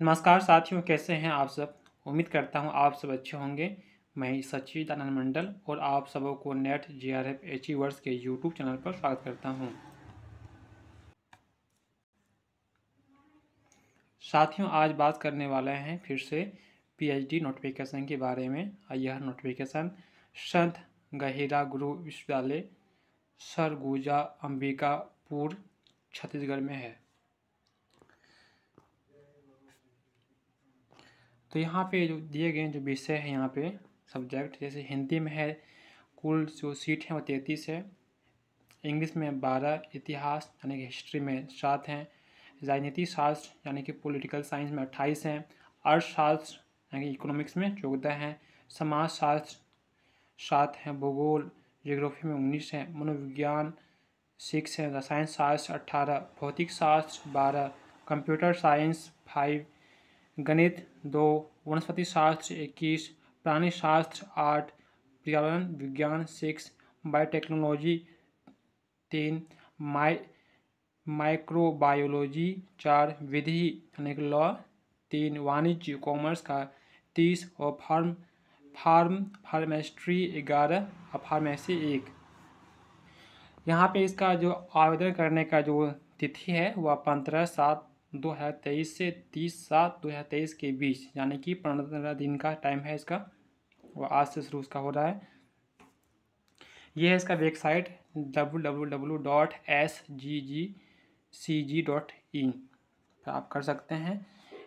नमस्कार साथियों कैसे हैं आप सब उम्मीद करता हूं आप सब अच्छे होंगे मैं सच्चिदानंद मंडल और आप सब को NET J R F achievers के यूट्यूब चैनल पर स्वागत करता हूं साथियों आज बात करने वाले हैं फिर से पीएचडी नोटिफिकेशन के बारे में यह नोटिफिकेशन संत गहिरा गुरु विश्वविद्यालय सरगुजा अंबिकापुर छत्तीसगढ़ में है तो यहाँ पे जो दिए गए जो विषय हैं यहाँ पे सब्जेक्ट जैसे हिंदी में है कुल जो सीट हैं वो तैंतीस है इंग्लिश में बारह इतिहास यानी कि हिस्ट्री में सात हैं राजनीति शास्त्र यानी कि पॉलिटिकल साइंस में अट्ठाईस हैं अर्थशास्त्र यानी कि इकोनॉमिक्स में चौदह हैं समाजशास्त्र सात हैं भूगोल जोग्राफी में उन्नीस हैं मनोविज्ञान सिक्स हैं रसायन शास्त्र अट्ठारह भौतिक शास्त्र बारह कंप्यूटर साइंस फाइव गणित दो वनस्पति शास्त्र इक्कीस प्राणी शास्त्र आठ पर्यावरण विज्ञान सिक्स बायोटेक्नोलॉजी तीन माइ माइक्रोबायोलॉजी चार विधि कि लॉ तीन वाणिज्य कॉमर्स का तीस और फार्म फार्म फार्मेस्ट्री ग्यारह और फार्मेसी एक यहाँ पे इसका जो आवेदन करने का जो तिथि है वह पंद्रह सात दो हज़ार तेईस से तीस सात दो हज़ार तेईस के बीच यानी कि पंद्रह दिन का टाइम है इसका वो आज से शुरू इसका हो रहा है यह है इसका website W W W dot S G G C G dot in आप कर सकते हैं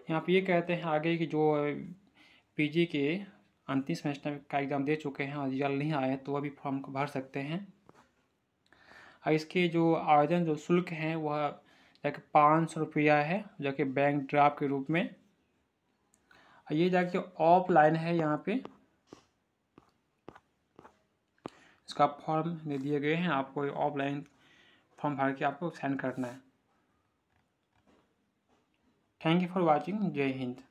यहाँ पे ये कहते हैं आगे कि जो पीजी के अंतिम सेमेस्टर का एग्ज़ाम दे चुके हैं और रिजल्ट नहीं आए तो अभी फॉर्म को भर सकते हैं और इसके जो आवेदन जो शुल्क हैं वह जाके पाँच सौ रुपया है जाके बैंक ड्राफ्ट के रूप में ये जाके ऑफलाइन है यहाँ पे इसका फॉर्म दे दिए गए हैं आपको ऑफलाइन फॉर्म भर के आपको सेंड करना है थैंक यू फॉर वॉचिंग जय हिंद